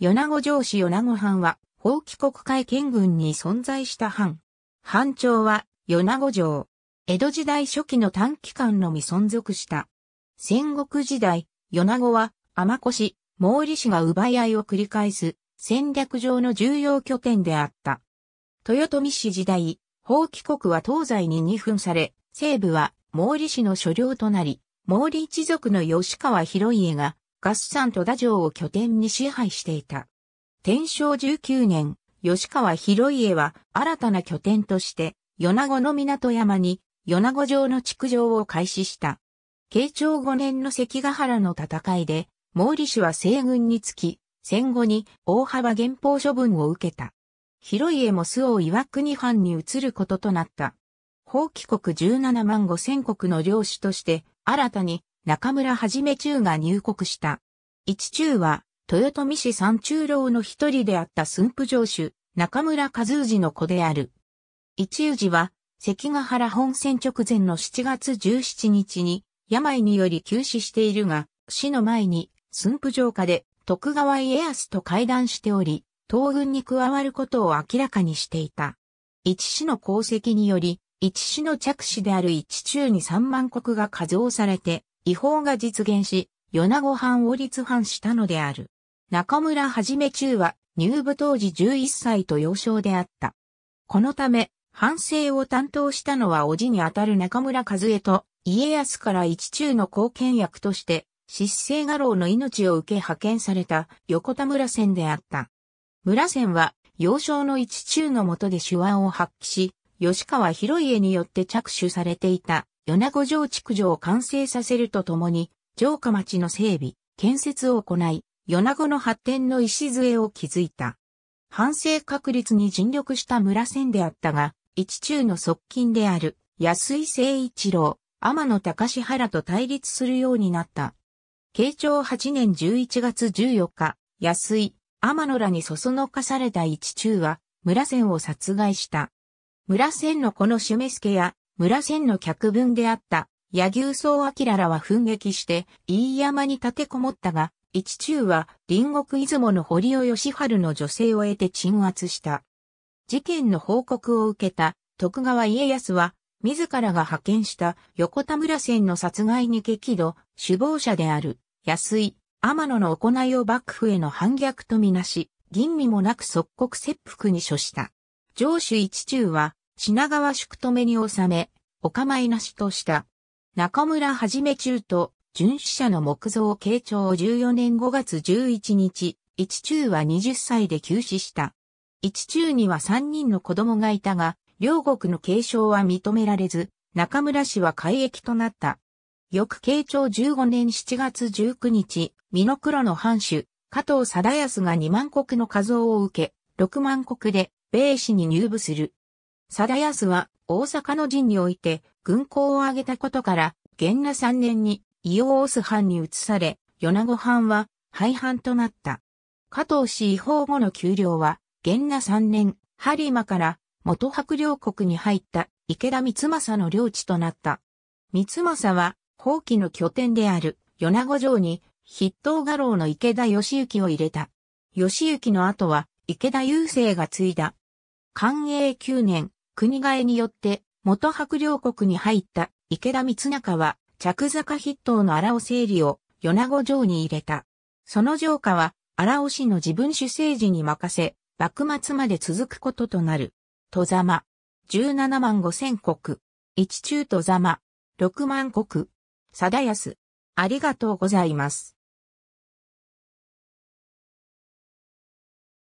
米子城市米子藩は、法規国会県軍に存在した藩。藩庁は、米子城。江戸時代初期の短期間のみ存続した。戦国時代、米子は、天越市、毛利氏が奪い合いを繰り返す、戦略上の重要拠点であった。豊臣氏時代、法規国は東西に二分され、西部は毛利氏の所領となり、毛利一族の吉川広家が合ダ戸田城を拠点に支配していた。天正19年、吉川広家は新たな拠点として、米子の港山に米子城の築城を開始した。慶長5年の関ヶ原の戦いで、毛利氏は西軍につき、戦後に大幅減俸処分を受けた。広家も巣を岩国藩に移ることとなった。法規国17万5千国の領主として、新たに中村はじめ中が入国した。一中は、豊臣氏三中郎の一人であった駿府城主、中村和氏の子である。一氏は、関ヶ原本戦直前の7月17日に、病により急死しているが、死の前に、駿府城下で徳川家康と会談しており、東軍に加わることを明らかにしていた。一氏の功績により、一氏の着手である一中に三万国が加増されて、違法が実現し、米子藩を立藩したのである。中村はじめ中は入部当時11歳と幼少であった。このため、反省を担当したのは叔父にあたる中村和江と、家康から一中の貢献役として、失政画廊の命を受け派遣された横田村船であった。村船は、幼少の一中の下で手腕を発揮し、吉川広家によって着手されていた米子城築城を完成させるとともに、城下町の整備、建設を行い、米子の発展の礎を築いた。反省確立に尽力した村線であったが、一中の側近である安井誠一郎、天野隆原と対立するようになった。慶長8年11月14日、安井、天野らにそそのかされた一中は、村線を殺害した。村仙のこの締め付けや村仙の客分であった、柳生宗明らは奮撃して、飯山に立てこもったが、一中は隣国出雲の堀尾義春の女性を得て鎮圧した。事件の報告を受けた徳川家康は、自らが派遣した横田村仙の殺害に激怒、首謀者である安井、天野の行いを幕府への反逆とみなし、吟味もなく即刻切腹に処した。上州一中は品川宿止めに収め、お構いなしとした。中村はじめ中と、巡視者の木造慶長14年5月11日、一中は20歳で急死した。一中には3人の子供がいたが、両国の継承は認められず、中村氏は改役となった。翌慶長15年7月19日、美濃黒の藩主、加藤貞康が2万石の数を受け、6万石で、米市に入部する。貞康は大阪の陣において軍港を挙げたことから、元羅3年に伊予大須藩に移され、米子藩は廃藩となった。加藤氏違法後の給料は、元羅3年、播磨から元白領国に入った池田光政の領地となった。光政は、放棄の拠点である米子城に筆頭画廊の池田義行を入れた。義行の後は池田雄生が継いだ。寛永9年、国替えによって元白領国に入った池田光中は着坂筆頭の荒尾整理を米子城に入れた。その城下は荒尾氏の自分主政治に任せ、幕末まで続くこととなる。戸様、ま。17万5千国。一中戸様、ま。6万国。貞安。ありがとうございます。